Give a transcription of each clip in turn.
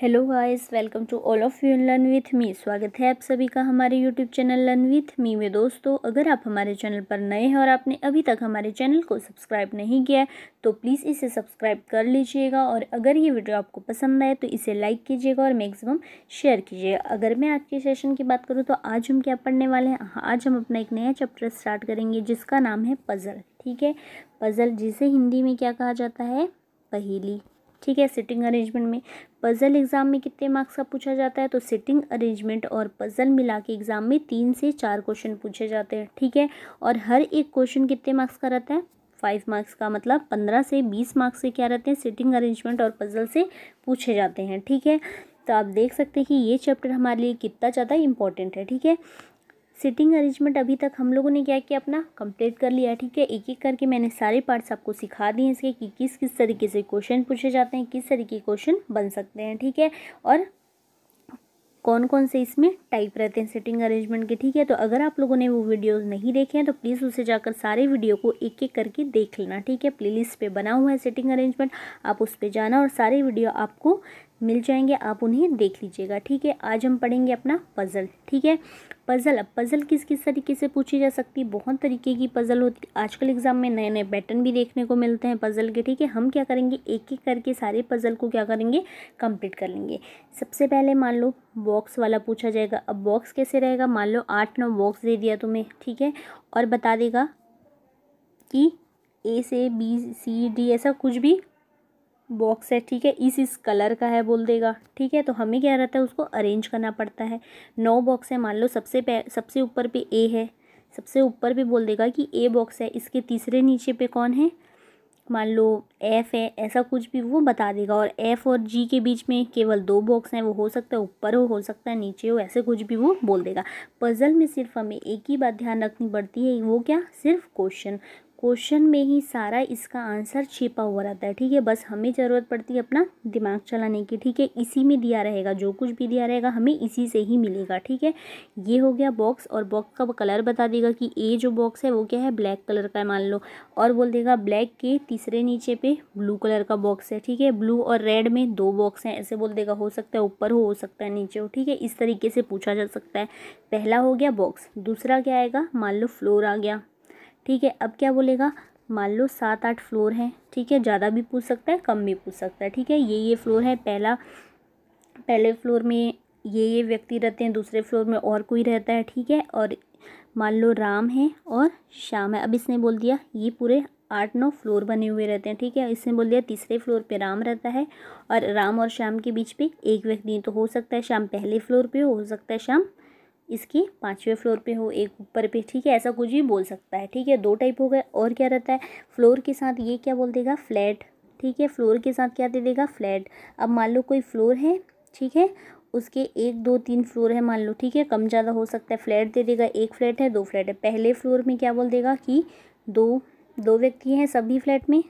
hello guys welcome to all of you learn with me स्वागत है आप सभी का हमारे YouTube channel learn with me में दोस्तों अगर आप हमारे चैनल पर नए हैं और आपने अभी तक हमारे चैनल को सब्सक्राइब नहीं किया है तो प्लीज़ इसे सब्सक्राइब कर लीजिएगा और अगर ये वीडियो आपको पसंद आए तो इसे लाइक कीजिएगा और मैक्सिमम शेयर कीजिएगा अगर मैं आज के सेशन की बात करूँ तो आज हम क्या पढ़ने वाले हैं हाँ, आज हम अपना एक नया चैप्टर स्टार्ट करेंगे जिसका नाम है पज़ल ठीक है पज़ल जिसे हिंदी में क्या कहा जाता है पहेली ठीक है सिटिंग अरेंजमेंट में पज़ल एग्ज़ाम में कितने मार्क्स का पूछा जाता है तो सिटिंग अरेंजमेंट और पज़ल मिला के एग्ज़ाम में तीन से चार क्वेश्चन पूछे जाते हैं ठीक है और हर एक क्वेश्चन कितने मार्क्स का रहता है फाइव मार्क्स का मतलब पंद्रह से बीस मार्क्स से क्या रहते हैं सिटिंग अरेंजमेंट और पज़ल से पूछे जाते हैं ठीक है तो आप देख सकते हैं कि ये चैप्टर हमारे लिए कितना ज़्यादा इंपॉर्टेंट है ठीक है सिटिंग अरेंजमेंट अभी तक हम लोगों ने क्या किया अपना कंप्लीट कर लिया ठीक है एक एक करके मैंने सारे पार्ट्स आपको सिखा दिए इसके कि किस किस तरीके से क्वेश्चन पूछे जाते हैं किस तरीके के क्वेश्चन बन सकते हैं ठीक है और कौन कौन से इसमें टाइप रहते हैं सेटिंग अरेंजमेंट के ठीक है तो अगर आप लोगों ने वो वीडियो नहीं देखे हैं तो प्लीज़ उसे जाकर सारे वीडियो को एक एक करके देख लेना ठीक है प्लेलिस्ट पे बना हुआ है सेटिंग अरेंजमेंट आप उस पर जाना और सारे वीडियो आपको मिल जाएंगे आप उन्हें देख लीजिएगा ठीक है आज हम पढ़ेंगे अपना पज़ल ठीक है पज़ल अब पज़ल किस किस तरीके से पूछी जा सकती है बहुत तरीके की पज़ल होती है आजकल एग्ज़ाम में नए नए पैटर्न भी देखने को मिलते हैं पज़ल के ठीक है हम क्या करेंगे एक एक करके सारे पज़ल को क्या करेंगे कंप्लीट कर लेंगे सबसे पहले मान लो बॉक्स वाला पूछा जाएगा अब बॉक्स कैसे रहेगा मान लो आठ नौ बॉक्स दे दिया तुम्हें ठीक है और बता देगा कि ए से बी सी डी ऐसा कुछ भी बॉक्स है ठीक है इस इस कलर का है बोल देगा ठीक है तो हमें क्या रहता है उसको अरेंज करना पड़ता है नौ बॉक्स है मान लो सबसे सबसे ऊपर पे ए है सबसे ऊपर पे बोल देगा कि ए बॉक्स है इसके तीसरे नीचे पे कौन है मान लो एफ़ है ऐसा कुछ भी वो बता देगा और एफ़ और जी के बीच में केवल दो बॉक्स हैं वो हो सकता है ऊपर हो हो सकता है नीचे हो ऐसे कुछ भी वो बोल देगा पज़ल में सिर्फ हमें एक ही बात ध्यान रखनी पड़ती है वो क्या सिर्फ क्वेश्चन क्वेश्चन में ही सारा इसका आंसर छिपा हुआ रहता है ठीक है बस हमें ज़रूरत पड़ती है अपना दिमाग चलाने की ठीक है इसी में दिया रहेगा जो कुछ भी दिया रहेगा हमें इसी से ही मिलेगा ठीक है ये हो गया बॉक्स और बॉक्स का कलर बता देगा कि ए जो बॉक्स है वो क्या है ब्लैक कलर का मान लो और बोल देगा ब्लैक के तीसरे नीचे पे ब्लू कलर का बॉक्स है ठीक है ब्लू और रेड में दो बॉक्स हैं ऐसे बोल देगा हो सकता है ऊपर हो हो सकता है नीचे हो ठीक है इस तरीके से पूछा जा सकता है पहला हो गया बॉक्स दूसरा क्या आएगा मान लो फ्लोर आ गया ठीक है अब क्या बोलेगा मान लो सात आठ फ्लोर हैं ठीक है ज़्यादा भी पूछ सकता है कम भी पूछ सकता है ठीक है ये ये फ्लोर है पहला पहले फ्लोर में ये ये व्यक्ति रहते हैं दूसरे फ्लोर में और कोई रहता है ठीक है और मान लो राम है और श्याम है अब इसने बोल दिया ये पूरे आठ नौ फ्लोर बने हुए रहते हैं ठीक है इसने बोल दिया तीसरे फ्लोर पे राम रहता है और राम और श्याम के बीच पे एक व्यक्ति तो हो सकता है श्याम पहले फ्लोर पे हो सकता है श्याम इसके पाँचवें फ्लोर पे हो एक ऊपर पे ठीक है ऐसा कुछ भी बोल सकता है ठीक है दो टाइप हो गए और क्या रहता है फ्लोर के साथ ये क्या बोल देगा फ्लैट ठीक है फ्लोर के साथ क्या दे देगा फ्लैट अब मान लो कोई फ्लोर है ठीक है उसके एक दो तीन फ्लोर है मान लो ठीक है कम ज़्यादा हो सकता है फ्लैट दे देगा एक फ्लैट है दो फ्लैट है पहले फ्लोर में क्या बोल देगा कि दो दो व्यक्ति हैं सभी फ्लैट में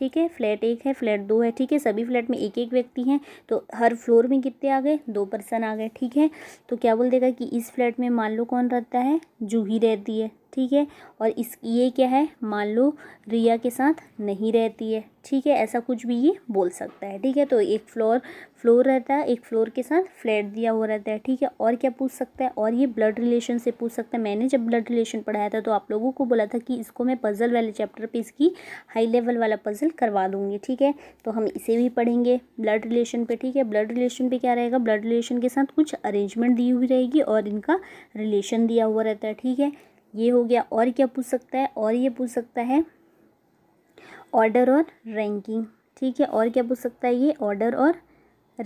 ठीक है फ्लैट एक है फ्लैट दो है ठीक है सभी फ्लैट में एक एक व्यक्ति हैं तो हर फ्लोर में कितने आ गए दो पर्सन आ गए ठीक है तो क्या बोल देगा कि इस फ्लैट में मान लो कौन रहता है जूही रहती है ठीक है और इस ये क्या है मान लो रिया के साथ नहीं रहती है ठीक है ऐसा कुछ भी ये बोल सकता है ठीक है तो एक फ्लोर फ्लोर रहता है एक फ्लोर के साथ फ्लैट दिया हुआ रहता है ठीक है और क्या पूछ सकता है और ये ब्लड रिलेशन से पूछ सकता है मैंने जब ब्लड रिलेशन पढ़ाया था तो आप लोगों को बोला था कि इसको मैं पज़ल वाले चैप्टर पर इसकी हाई लेवल वाला पज़ल करवा दूँगी ठीक है तो हम इसे भी पढ़ेंगे ब्लड रिलेशन पर ठीक है ब्लड रिलेशन पर क्या रहेगा ब्लड रिलेशन के साथ कुछ अरेंजमेंट दी हुई रहेगी और इनका रिलेशन दिया हुआ रहता है ठीक है ये हो गया और क्या पूछ सकता है और ये पूछ सकता है ऑर्डर और रैंकिंग ठीक है और क्या पूछ सकता है ये ऑर्डर और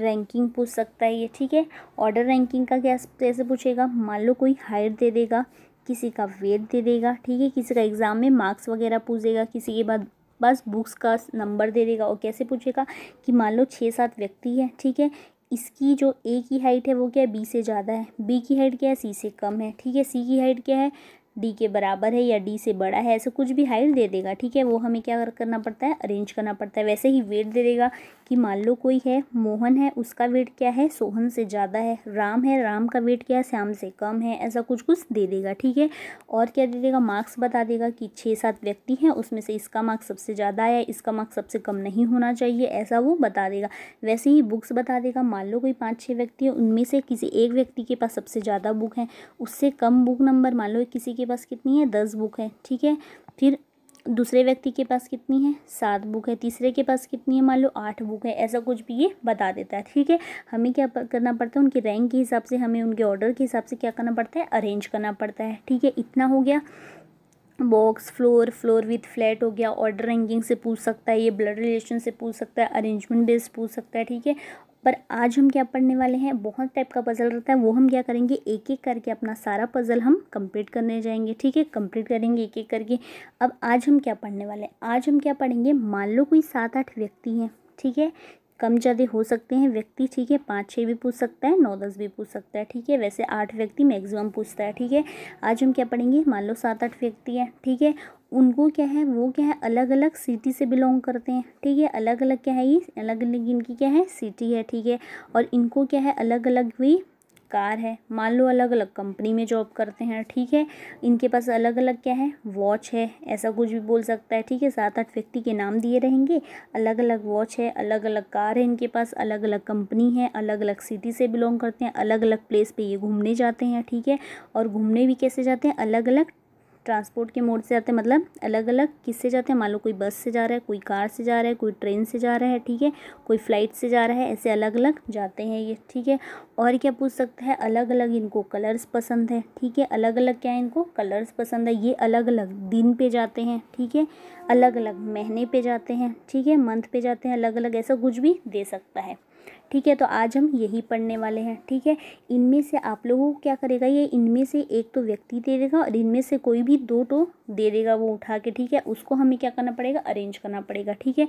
रैंकिंग पूछ सकता है ये ठीक है ऑर्डर रैंकिंग का क्या कैसे पूछेगा मान लो कोई हाइट दे देगा किसी का वेट दे देगा ठीक है किसी का एग्ज़ाम में मार्क्स वगैरह पूछ देगा किसी के बाद बस बुक्स का नंबर दे देगा और कैसे पूछेगा कि मान लो छः सात व्यक्ति है ठीक है इसकी जो ए की हाइट है वो क्या है बी से ज़्यादा है बी की हाइट क्या है सी से कम है ठीक है सी की हाइट क्या है डी के बराबर है या डी से बड़ा है ऐसा कुछ भी हाइट दे देगा ठीक है वो हमें क्या करना पड़ता है अरेंज करना पड़ता है वैसे ही वेट दे देगा कि मान लो कोई है मोहन है उसका वेट क्या है सोहन से ज़्यादा है राम है राम का वेट क्या है श्याम से कम है ऐसा कुछ कुछ दे देगा ठीक है और क्या दे देगा मार्क्स बता देगा कि छः सात व्यक्ति हैं उसमें से इसका मार्क्स सबसे ज़्यादा है इसका मार्क्स सबसे कम नहीं होना चाहिए ऐसा वो बता देगा वैसे ही बुक्स बता देगा मान लो कोई पाँच छः व्यक्ति है उनमें से किसी एक व्यक्ति के पास सबसे ज़्यादा बुक है उससे कम बुक नंबर मान लो किसी के के पास कितनी है दस बुक है ठीक है फिर दूसरे व्यक्ति के पास कितनी है सात बुक है तीसरे के पास कितनी है मान लो आठ बुक है ऐसा कुछ भी ये बता देता है ठीक है हमें क्या करना पड़ता है उनकी रैंक के हिसाब से हमें उनके ऑर्डर के हिसाब से क्या करना पड़ता है अरेंज करना पड़ता है ठीक है इतना हो गया box floor floor with flat हो गया ऑर्डर रैंकिंग से पूछ सकता है ये ब्लड रिलेशन से पूछ सकता है अरेंजमेंट बेस पूछ सकता है ठीक है पर आज हम क्या पढ़ने वाले हैं बहुत टाइप का पज़ल रहता है वो हम क्या करेंगे एक एक करके अपना सारा पज़ल हम कंप्लीट करने जाएंगे ठीक है कंप्लीट करेंगे एक एक करके अब आज हम क्या पढ़ने वाले हैं आज हम क्या पढ़ेंगे मान लो कोई सात आठ व्यक्ति हैं ठीक है कम ज़्यादा हो सकते हैं व्यक्ति ठीक है पाँच छः भी पूछ सकता है नौ दस भी पूछ सकता है ठीक है वैसे आठ व्यक्ति मैक्सिमम पूछता है ठीक है आज हम क्या पढ़ेंगे मान लो सात आठ व्यक्ति हैं ठीक है उनको क्या है वो क्या है अलग अलग सिटी से बिलोंग करते हैं ठीक है अलग अलग क्या है ये अलग अलग इनकी क्या है सिटी है ठीक है और इनको क्या है अलग अलग भी कार है मान लो अलग अलग कंपनी में जॉब करते हैं ठीक है इनके पास अलग अलग क्या है वॉच है ऐसा कुछ भी बोल सकता है ठीक है सात आठ व्यक्ति के नाम दिए रहेंगे अलग अलग वॉच है अलग अलग कार है इनके पास अलग अलग कंपनी है अलग अलग सिटी से बिलोंग करते हैं अलग अलग प्लेस पे ये घूमने जाते हैं ठीक है और घूमने भी कैसे जाते हैं अलग अलग ट्रांसपोर्ट के मोड से जाते हैं मतलब अलग अलग किससे जाते हैं मान लो कोई बस से जा रहा है कोई कार से जा रहा है कोई ट्रेन से जा रहा है ठीक है कोई फ़्लाइट से जा रहा है ऐसे अलग अलग जाते हैं ये ठीक है और क्या पूछ सकते हैं अलग अलग इनको कलर्स पसंद है ठीक है अलग अलग क्या है इनको कलर्स पसंद है ये अलग अलग दिन पे जाते हैं ठीक है अलग अलग महीने पे जाते हैं ठीक है मंथ पे जाते हैं अलग अलग ऐसा कुछ भी दे सकता है ठीक है तो आज हम यही पढ़ने वाले हैं ठीक है इनमें से आप लोगों को क्या करेगा ये इनमें से एक तो व्यक्ति दे देगा और इनमें से कोई भी दो तो दे देगा वो उठा के ठीक है उसको हमें क्या करना पड़ेगा अरेंज करना पड़ेगा ठीक है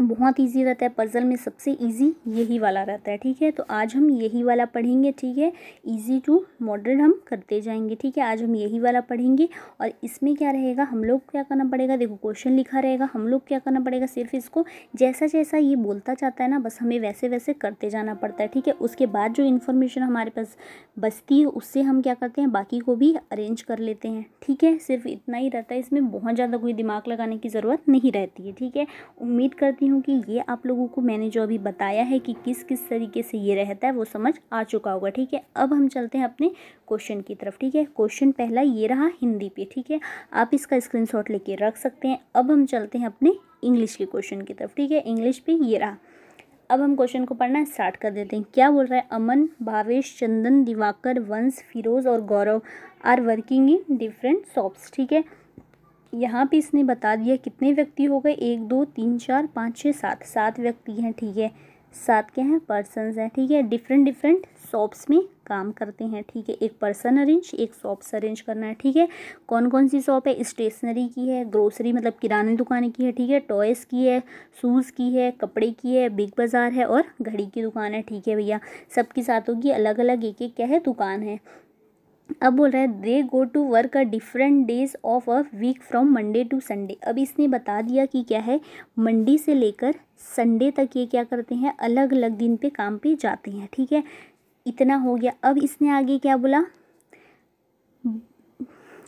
बहुत इजी रहता है पज़ल में सबसे इजी यही वाला रहता है ठीक है तो आज हम यही वाला पढ़ेंगे ठीक है इजी टू मॉडल हम करते जाएंगे ठीक है आज हम यही वाला पढ़ेंगे और इसमें क्या रहेगा हम लोग क्या करना पड़ेगा देखो क्वेश्चन लिखा रहेगा हम लोग क्या करना पड़ेगा सिर्फ इसको जैसा जैसा ये बोलता जाता है ना बस हमें वैसे वैसे करते जाना पड़ता है ठीक है उसके बाद जो इन्फॉर्मेशन हमारे पास बचती है उससे हम क्या करते हैं बाकी को भी अरेंज कर लेते हैं ठीक है सिर्फ इतना ही रहता है इसमें बहुत ज़्यादा कोई दिमाग लगाने की ज़रूरत नहीं रहती है ठीक है उम्मीद करती चाहती हूँ कि ये आप लोगों को मैंने जो अभी बताया है कि किस किस तरीके से ये रहता है वो समझ आ चुका होगा ठीक है अब हम चलते हैं अपने क्वेश्चन की तरफ ठीक है क्वेश्चन पहला ये रहा हिंदी पे ठीक है आप इसका स्क्रीनशॉट लेके रख सकते हैं अब हम चलते हैं अपने इंग्लिश के क्वेश्चन की तरफ ठीक है इंग्लिश पे ये रहा अब हम क्वेश्चन को पढ़ना स्टार्ट कर देते हैं क्या बोल रहा है अमन भावेश चंदन दिवाकर वंश फिरोज़ और Gaurav are working in different shops ठीक है यहाँ पे इसने बता दिया कितने व्यक्ति हो गए एक दो तीन चार पाँच छः सात सात व्यक्ति हैं ठीक है सात क्या हैं पर्सनस हैं ठीक है डिफरेंट डिफरेंट शॉप्स में काम करते हैं ठीक है एक पर्सन अरेंज एक शॉप्स अरेंज करना है ठीक है कौन कौन सी शॉप है स्टेशनरी की है ग्रोसरी मतलब किराने दुकान की है ठीक है टॉयज़ की है शूज़ की है कपड़े की है बिग बाज़ार है और घड़ी की दुकान है ठीक है भैया सबकी साथों की अलग अलग एक एक क्या है दुकान है अब बोल रहा है they go to work a different days of a week from Monday to Sunday अब इसने बता दिया कि क्या है मंडे से लेकर संडे तक ये क्या करते हैं अलग अलग दिन पे काम पे जाते हैं ठीक है इतना हो गया अब इसने आगे क्या बोला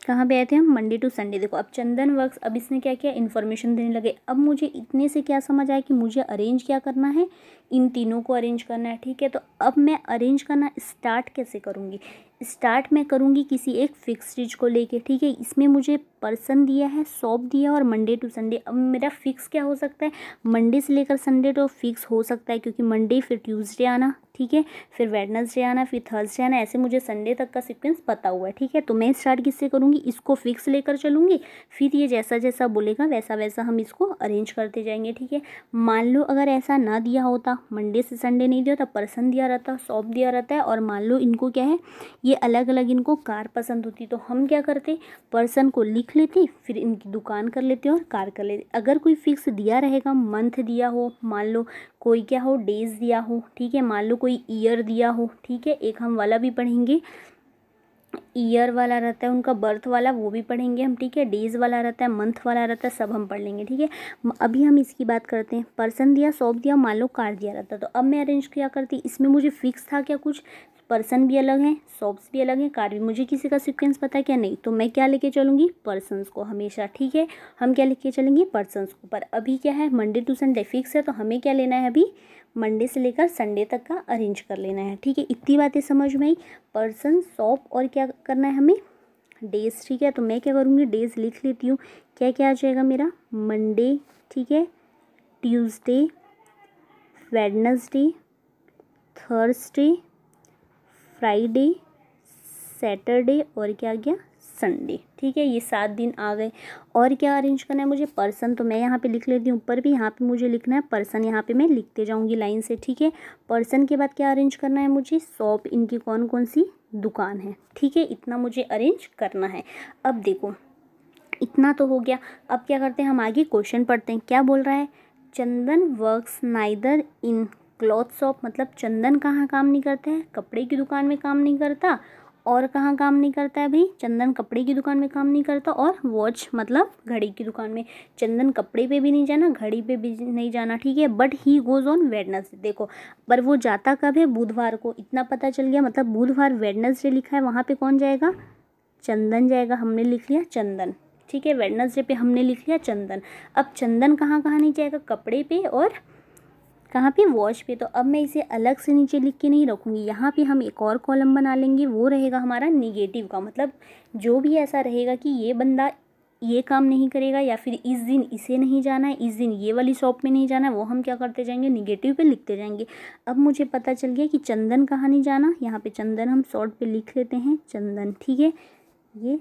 कहाँ पे आए थे हम मंडे टू संडे देखो अब चंदन वर्क्स अब इसने क्या किया इन्फॉर्मेशन देने लगे अब मुझे इतने से क्या समझ आया कि मुझे अरेंज क्या करना है इन तीनों को अरेंज करना है ठीक है तो अब मैं अरेंज करना स्टार्ट कैसे करूँगी स्टार्ट मैं करूँगी किसी एक फिक्स चीज़ को लेके ठीक है इसमें मुझे पर्सन दिया है शॉप दिया और मंडे टू संडे अब मेरा फिक्स क्या हो सकता है मंडे से लेकर संडे तो फिक्स हो सकता है क्योंकि मंडे फिर ट्यूसडे आना ठीक है फिर वेडनसडे आना फिर थर्सडे आना ऐसे मुझे संडे तक का सिक्वेंस पता हुआ है ठीक है तो मैं स्टार्ट किससे करूँगी इसको फिक्स लेकर चलूँगी फिर ये जैसा जैसा बोलेगा वैसा वैसा हम इसको अरेंज करते जाएंगे ठीक है मान लो अगर ऐसा ना दिया होता मंडे से संडे नहीं दिया होता पर्सन दिया रहता शॉप दिया रहता है और मान लो इनको क्या है ये अलग अलग इनको कार पसंद होती तो हम क्या करते पर्सन को लिख लेते फिर इनकी दुकान कर लेते और कार कर लेते अगर कोई फिक्स दिया रहेगा मंथ दिया हो मान लो कोई क्या हो डेज दिया हो ठीक है मान लो कोई ईयर दिया हो ठीक है एक हम वाला भी पढ़ेंगे ईयर वाला रहता है उनका बर्थ वाला वो भी पढ़ेंगे हम ठीक है डेज वाला रहता है मंथ वाला रहता है सब हम पढ़ लेंगे ठीक है अभी हम इसकी बात करते हैं पर्सन दिया सॉप दिया मान लो कार दिया रहता तो अब मैं अरेंज क्या करती इसमें मुझे फिक्स था क्या कुछ पर्सन भी अलग हैं शॉप्स भी अलग हैं कार भी मुझे किसी का सिक्वेंस पता है क्या नहीं तो मैं क्या लेके चलूँगी पर्सनस को हमेशा ठीक है हम क्या लेके चलेंगे पर्सनस को पर अभी क्या है मंडे टू संडे फिक्स है तो हमें क्या लेना है अभी मंडे से लेकर संडे तक का अरेंज कर लेना है ठीक है इतनी बातें समझ में आई पर्सन शॉप और क्या करना है हमें डेज ठीक है तो मैं क्या करूँगी डेज लिख लेती हूँ क्या क्या आ जाएगा मेरा मंडे ठीक है Tuesday Wednesday Thursday Friday Saturday और क्या आ गया संडे ठीक है ये सात दिन आ गए और क्या अरेंज करना है मुझे पर्सन तो मैं यहाँ पे लिख लेती हूँ ऊपर भी यहाँ पे मुझे लिखना है पर्सन यहाँ पे मैं लिखते जाऊँगी लाइन से ठीक है पर्सन के बाद क्या अरेंज करना है मुझे शॉप इनकी कौन कौन सी दुकान है ठीक है इतना मुझे अरेंज करना है अब देखो इतना तो हो गया अब क्या करते हैं हम आगे क्वेश्चन पढ़ते हैं क्या बोल रहा है Chandan works neither in cloth shop मतलब चंदन कहाँ काम नहीं करता है कपड़े की दुकान में काम नहीं करता और कहाँ काम नहीं करता है भाई चंदन कपड़े की दुकान में काम नहीं करता और वॉच मतलब घड़ी की दुकान में चंदन कपड़े पे भी नहीं जाना घड़ी पे भी नहीं जाना ठीक है but he goes on Wednesday देखो पर वो जाता कब है बुधवार को इतना पता चल गया मतलब बुधवार वेडनेसडे लिखा है वहाँ पर कौन जाएगा चंदन जाएगा हमने लिख लिया चंदन ठीक है वेडनेसडे पे हमने लिख लिया चंदन अब चंदन कहाँ कहाँ नहीं जाएगा कपड़े पे और कहाँ पे वॉश पे तो अब मैं इसे अलग से नीचे लिख के नहीं रखूँगी यहाँ पे हम एक और कॉलम बना लेंगे वो रहेगा हमारा निगेटिव का मतलब जो भी ऐसा रहेगा कि ये बंदा ये काम नहीं करेगा या फिर इस दिन इसे नहीं जाना है इस दिन ये वाली शॉप में नहीं जाना है वो हम क्या करते जाएंगे निगेटिव पे लिखते जाएंगे अब मुझे पता चल गया कि चंदन कहाँ नहीं जाना यहाँ पे चंदन हम शॉर्ट पे लिख लेते हैं चंदन ठीक है ये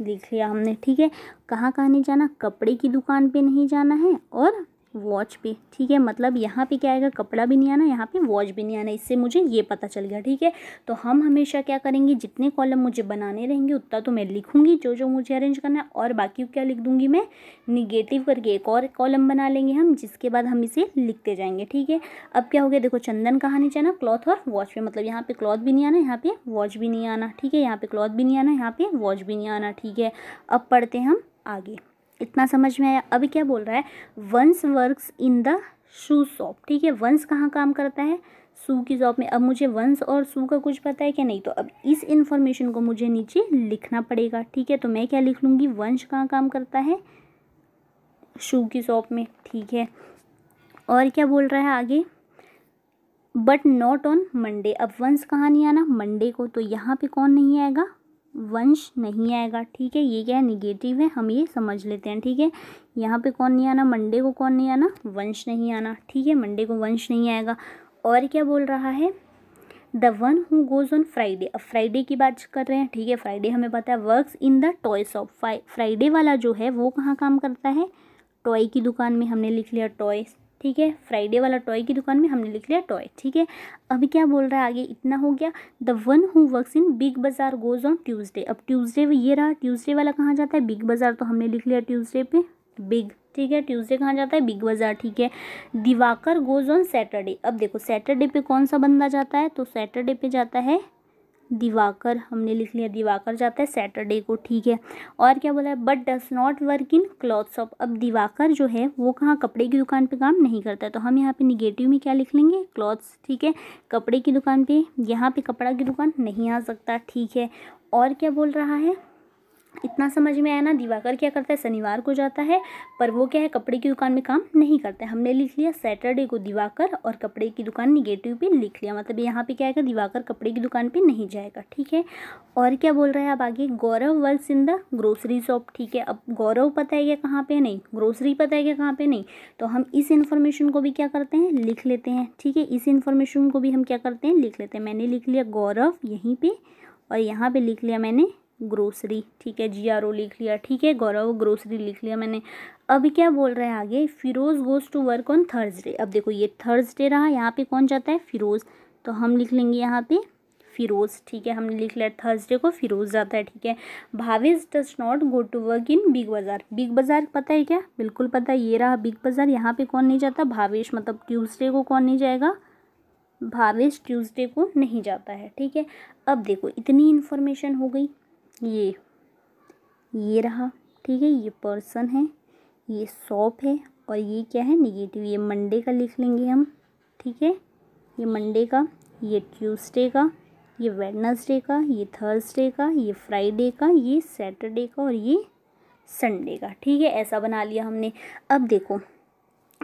लिख लिया हमने ठीक है कहाँ कहाँ नहीं जाना कपड़े की दुकान पे नहीं जाना है और वॉच पे ठीक है मतलब यहाँ पे क्या आएगा कपड़ा भी नहीं आना यहाँ पे वॉच भी नहीं आना इससे मुझे ये पता चल गया ठीक है तो हम हमेशा क्या करेंगे जितने कॉलम मुझे बनाने रहेंगे उतना तो मैं लिखूँगी जो जो मुझे अरेंज करना है और बाकी क्या लिख दूँगी मैं निगेटिव करके एक और कॉलम बना लेंगे हम जिसके बाद हम इसे लिखते जाएंगे ठीक है अब क्या हो गया देखो चंदन कहानी नीचे आना क्लॉथ और वॉच पे मतलब यहाँ पे क्लॉथ भी नहीं आना यहाँ पे वॉच भी नहीं आना ठीक है यहाँ पे क्लॉथ भी नहीं आना यहाँ पे वॉच भी नहीं आना ठीक है अब पढ़ते हैं हम आगे इतना समझ में आया अभी क्या बोल रहा है Vansh works in the shoe shop ठीक है वंस कहाँ काम करता है सू की जॉब में अब मुझे वंस और सू का कुछ पता है क्या नहीं तो अब इस इन्फॉर्मेशन को मुझे नीचे लिखना पड़ेगा ठीक है तो मैं क्या लिख लूँगी वंश कहाँ काम करता है शू की शॉप में ठीक है और क्या बोल रहा है आगे बट नॉट ऑन मंडे अब वंस कहाँ नहीं आना मंडे को तो यहाँ पे कौन नहीं आएगा वंश नहीं आएगा ठीक है ये क्या है निगेटिव है हम ये समझ लेते हैं ठीक है यहाँ पे कौन नहीं आना मंडे को कौन नहीं आना वंश नहीं आना ठीक है मंडे को वंश नहीं आएगा और क्या बोल रहा है the one who goes on Friday अब फ्राइडे की बात कर रहे हैं ठीक है फ्राइडे हमें पता है work in the toy shop Friday वाला जो है वो कहाँ काम करता है टॉय की दुकान में हमने लिख लिया टॉय ठीक है फ्राइडे वाला टॉय की दुकान में हमने लिख लिया टॉय ठीक है अभी क्या बोल रहा है आगे इतना हो गया the one who works in Big Bazaar goes on Tuesday अब ट्यूजडे ये रहा ट्यूजडे वाला कहाँ जाता है बिग बाज़ार तो हमने लिख लिया ट्यूज़डे पे बिग ठीक है ट्यूज़डे कहाँ जाता है बिग बाज़ार ठीक है दिवाकर गोज ऑन सैटरडे अब देखो सैटरडे पे कौन सा बंदा जाता है तो सैटरडे पे जाता है दिवाकर हमने लिख लिया दिवाकर जाता है सैटरडे को ठीक है और क्या बोला है but does not work in cloth shop अब दिवाकर जो है वो कहाँ कपड़े की दुकान पे काम नहीं करता है तो हम यहाँ पे निगेटिव में क्या लिख लेंगे क्लॉथ्स ठीक है कपड़े की दुकान पे यहाँ पे कपड़ा की दुकान नहीं आ सकता ठीक है और क्या बोल रहा है इतना समझ में आया ना दिवाकर क्या करता है शनिवार को जाता है पर वो क्या है कपड़े की दुकान में काम नहीं करता है हमने लिख लिया सैटरडे को दिवाकर और कपड़े की दुकान निगेटिव पे लिख लिया मतलब यहाँ पे क्या आएगा दिवाकर कपड़े की दुकान पे नहीं जाएगा ठीक है और क्या बोल रहा है आप आगे Gaurav works in the grocery shop ठीक है अब गौरव पता है क्या कहाँ पर नहीं ग्रोसरी पता है क्या कहाँ पर नहीं तो हम इस इन्फॉर्मेशन को भी क्या करते हैं लिख लेते हैं ठीक है इस इन्फॉर्मेशन को भी हम क्या करते हैं लिख लेते हैं मैंने लिख लिया गौरव यहीं पर और यहाँ पर लिख लिया मैंने ग्रोसरी ठीक है जी आर ओ लिख लिया ठीक है गौरव ग्रोसरी लिख लिया मैंने अभी क्या बोल रहे हैं आगे Firoz goes to work on Thursday अब देखो ये थर्सडे रहा यहाँ पे कौन जाता है फिरोज़ तो हम लिख लेंगे यहाँ पे फिरोज़ ठीक है हमने लिख लिया थर्सडे को फिरोज़ जाता है ठीक है भाविज़ does not go to work in Big Bazaar Big Bazaar पता है क्या बिल्कुल पता है ये रहा बिग बाज़ार यहाँ पे कौन नहीं जाता भावेश मतलब ट्यूज़डे को कौन नहीं जाएगा भावेश ट्यूसडे को नहीं जाता है ठीक है अब देखो इतनी इन्फॉर्मेशन हो गई ये ये रहा ठीक है ये पर्सन है ये शॉप है और ये क्या है निगेटिव ये मंडे का लिख लेंगे हम ठीक है ये मंडे का ये ट्यूसडे का ये वेडनसडे का ये थर्सडे का ये फ्राइडे का ये सैटरडे का और ये संडे का ठीक है ऐसा बना लिया हमने अब देखो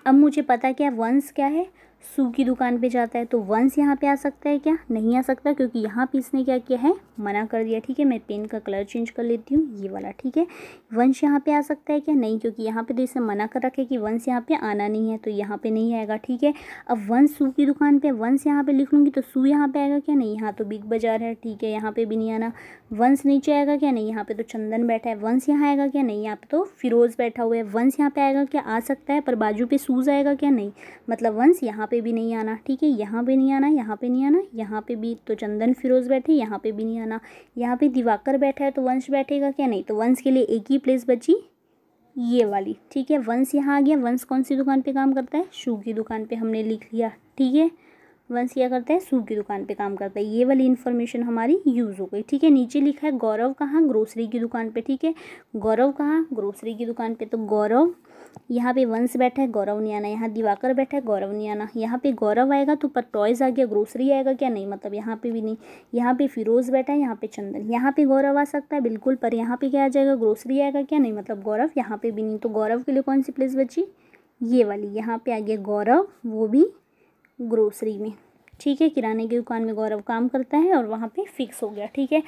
अब मुझे पता क्या वंस क्या है सू की दुकान पे जाता है तो वंस यहाँ पे आ सकता है क्या नहीं आ सकता क्योंकि यहाँ पे इसने क्या किया है मना कर दिया ठीक है मैं पेन का कलर चेंज कर लेती हूँ ये वाला ठीक है वंश यहाँ पे आ सकता है क्या नहीं क्योंकि यहाँ पे तो इसे मना कर रखे कि वंश यहाँ पे आना नहीं है तो यहाँ पे नहीं आएगा ठीक है अब वंश सू की दुकान पर वंश यहाँ पर लिख लूँगी तो सू यहाँ पर आएगा क्या नहीं यहाँ तो बिग बाजार है ठीक है यहाँ पर भी नहीं आना वंश नीचे आएगा क्या नहीं यहाँ पर तो चंदन बैठा है वंश यहाँ आएगा क्या नहीं यहाँ पर तो फिरोज़ बैठा हुआ है वंश यहाँ पर आएगा क्या आ सकता है पर बाजू पर सूज आएगा क्या नहीं मतलब वंश यहाँ पे भी नहीं आना ठीक है यहाँ पे नहीं आना यहाँ पे नहीं आना यहाँ पे भी तो चंदन फिरोज बैठे यहाँ पे भी नहीं आना यहाँ पे दिवाकर बैठा है तो वंश बैठेगा क्या नहीं तो वंश के लिए एक ही प्लेस बची ये वाली ठीक है वंश यहाँ आ गया वंश कौन सी दुकान पर काम करता है शू की दुकान पर हमने लिख लिया ठीक है वंश क्या करता है सू की दुकान पे काम करता है ये वाली इन्फॉर्मेशन हमारी यूज़ हो गई ठीक है नीचे लिखा है गौरव कहाँ ग्रोसरी की दुकान पे ठीक है गौरव कहाँ ग्रोसरी की दुकान पे तो गौरव यहाँ पे वंश बैठा है गौरव नहीं आना यहाँ दिवाकर बैठा है गौरव नहीं आना यहाँ पे गौरव आएगा तो पर टॉयज़ आ गया ग्रोसरी आएगा क्या नहीं मतलब यहाँ पे भी नहीं यहाँ पे फिरोज़ बैठा है यहाँ पे चंदन यहाँ पे गौरव आ सकता है बिल्कुल पर यहाँ पे क्या आ जाएगा ग्रोसरी आएगा क्या नहीं मतलब गौरव यहाँ पे भी नहीं तो गौरव के लिए कौन सी प्लेस बची ये वाली यहाँ पे आ गया गौरव वो भी ग्रोसरी में ठीक है किराने की दुकान में गौरव काम करता है और वहाँ पे फिक्स हो गया ठीक है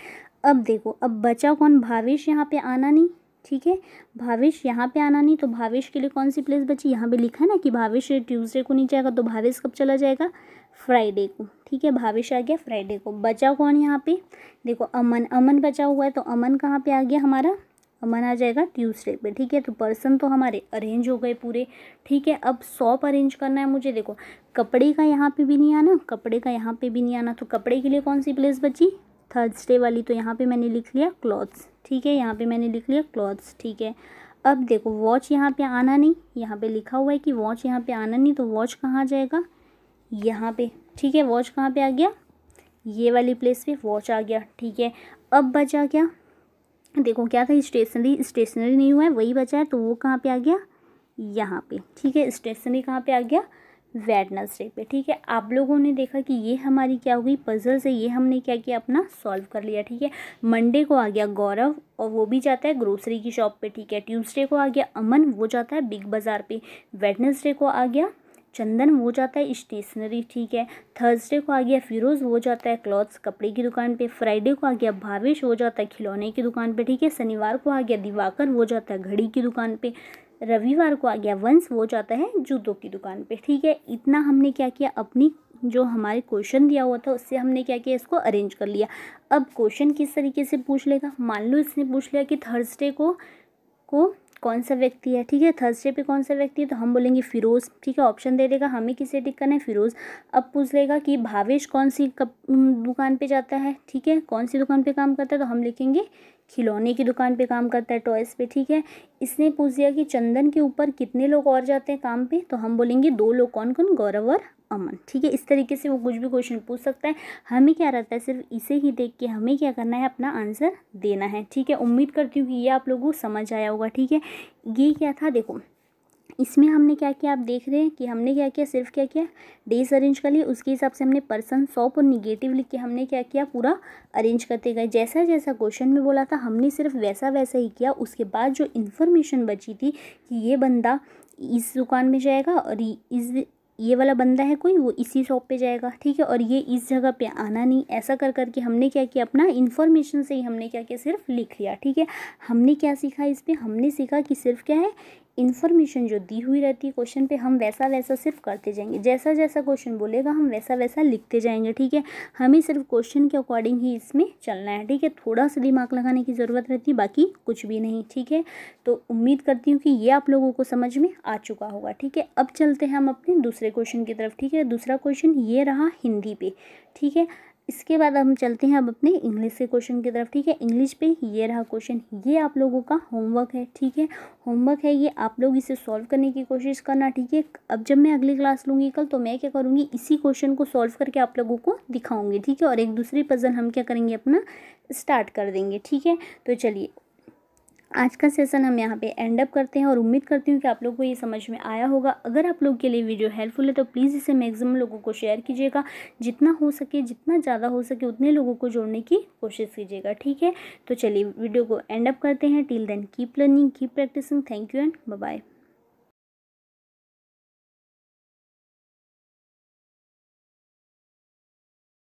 अब देखो अब बचा कौन भावेश यहाँ पे आना नहीं ठीक है भावेश यहाँ पे आना नहीं तो भावेश के लिए कौन सी प्लेस बची यहाँ पे लिखा ना कि भावेश ट्यूसडे को नहीं जाएगा तो भावेश कब चला जाएगा फ्राइडे को ठीक है भावेश आ गया फ्राइडे को बचा कौन यहाँ पे देखो अमन अमन बचा हुआ है तो अमन कहाँ पे आ गया हमारा हमारा आ जाएगा ट्यूसडे पे ठीक है तो पर्सन तो हमारे अरेंज हो गए पूरे ठीक है अब सॉप अरेंज करना है मुझे देखो कपड़े का यहाँ पे भी नहीं आना कपड़े का यहाँ पे भी नहीं आना तो कपड़े के लिए कौन सी प्लेस बची थर्सडे वाली तो यहाँ पे मैंने लिख लिया क्लॉथ्स ठीक है यहाँ पे मैंने लिख लिया क्लॉथ्स ठीक है अब देखो वॉच यहाँ पर आना नहीं यहाँ पर लिखा हुआ है कि वॉच यहाँ पर आना नहीं तो वॉच कहाँ जाएगा यहाँ पर ठीक है वॉच कहाँ पर आ गया ये वाली प्लेस पर वॉच आ गया ठीक है अब बचा क्या देखो क्या था स्टेशनरी स्टेशनरी नहीं हुआ है वही बचा है तो वो कहाँ पे आ गया यहाँ पे ठीक है स्टेशनरी कहाँ पे आ गया वेडनसडे पे ठीक है आप लोगों ने देखा कि ये हमारी क्या हुई पजल से ये हमने क्या किया अपना सॉल्व कर लिया ठीक है मंडे को आ गया गौरव और वो भी जाता है ग्रोसरी की शॉप पे ठीक है ट्यूसडे को आ गया अमन वो जाता है बिग बाज़ार पे वेडनसडे को आ गया चंदन वो जाता है स्टेशनरी ठीक है थर्सडे को आ गया फिरोज़ वो जाता है क्लॉथ्स कपड़े की दुकान पे फ्राइडे को आ गया भावेश हो जाता है खिलौने की दुकान पे ठीक है शनिवार को आ गया दिवाकर वो जाता है घड़ी की दुकान पे रविवार को आ गया वंश वो जाता है जूतों की दुकान पे ठीक है इतना हमने क्या किया अपनी जो हमारे क्वेश्चन दिया हुआ था उससे हमने क्या किया इसको अरेंज कर लिया अब क्वेश्चन किस तरीके से पूछ लेगा मान लो इसने पूछ लिया कि थर्सडे को को कौन सा व्यक्ति है ठीक है थर्सडे पे कौन सा व्यक्ति है तो हम बोलेंगे फिरोज़ ठीक है ऑप्शन दे देगा हमें किसे टिक करना है फिरोज़ अब पूछ लेगा कि भावेश कौन सी कप, दुकान पे जाता है ठीक है कौन सी दुकान पे काम करता है तो हम लिखेंगे खिलौने की दुकान पे काम करता है टॉयस पे ठीक है इसने पूछ दिया कि चंदन के ऊपर कितने लोग और जाते हैं काम पे तो हम बोलेंगे दो लोग कौन कौन गौरव और अमन ठीक है इस तरीके से वो कुछ भी क्वेश्चन पूछ सकता है हमें क्या रहता है सिर्फ इसे ही देख के हमें क्या करना है अपना आंसर देना है ठीक है उम्मीद करती हूँ कि ये आप लोगों को समझ आया होगा ठीक है ये क्या था देखो इसमें हमने क्या किया आप देख रहे हैं कि हमने क्या किया सिर्फ क्या किया डेज अरेंज कर लिए उसके हिसाब से हमने पर्सन सॉप और निगेटिव लिख के हमने क्या किया पूरा अरेंज करते गए जैसा जैसा क्वेश्चन में बोला था हमने सिर्फ वैसा वैसा ही किया उसके बाद जो इन्फॉर्मेशन बची थी कि ये बंदा इस दुकान में जाएगा और इस ये वाला बंदा है कोई वो इसी शॉप पे जाएगा ठीक है और ये इस जगह पे आना नहीं ऐसा कर कर के हमने क्या किया अपना इन्फॉर्मेशन से ही हमने क्या किया सिर्फ लिख लिया ठीक है हमने क्या सीखा इस पर हमने सीखा कि सिर्फ क्या है इन्फॉर्मेशन जो दी हुई रहती है क्वेश्चन पे हम वैसा वैसा सिर्फ करते जाएंगे जैसा जैसा क्वेश्चन बोलेगा हम वैसा वैसा लिखते जाएंगे ठीक है हमें सिर्फ क्वेश्चन के अकॉर्डिंग ही इसमें चलना है ठीक है थोड़ा सा दिमाग लगाने की ज़रूरत रहती है बाकी कुछ भी नहीं ठीक है तो उम्मीद करती हूँ कि ये आप लोगों को समझ में आ चुका होगा ठीक है अब चलते हैं हम अपने दूसरे क्वेश्चन की तरफ ठीक है दूसरा क्वेश्चन ये रहा हिंदी पे ठीक है इसके बाद हम चलते हैं अब अपने इंग्लिश के क्वेश्चन की तरफ ठीक है इंग्लिश पे ये रहा क्वेश्चन ये आप लोगों का होमवर्क है ठीक है होमवर्क है ये आप लोग इसे सॉल्व करने की कोशिश करना ठीक है अब जब मैं अगली क्लास लूँगी कल तो मैं क्या करूँगी इसी क्वेश्चन को सॉल्व करके आप लोगों को दिखाऊँगी ठीक है और एक दूसरी पजल हम क्या करेंगे अपना स्टार्ट कर देंगे ठीक है तो चलिए आज का सेशन हम यहाँ पे एंड अप करते हैं और उम्मीद करती हूँ कि आप लोग को ये समझ में आया होगा अगर आप लोग के लिए वीडियो हेल्पफुल है तो प्लीज़ इसे मैक्सिमम लोगों को शेयर कीजिएगा जितना हो सके जितना ज़्यादा हो सके उतने लोगों को जोड़ने की कोशिश कीजिएगा ठीक है तो चलिए वीडियो को एंड अप करते हैं till then keep learning keep practising thank you and bye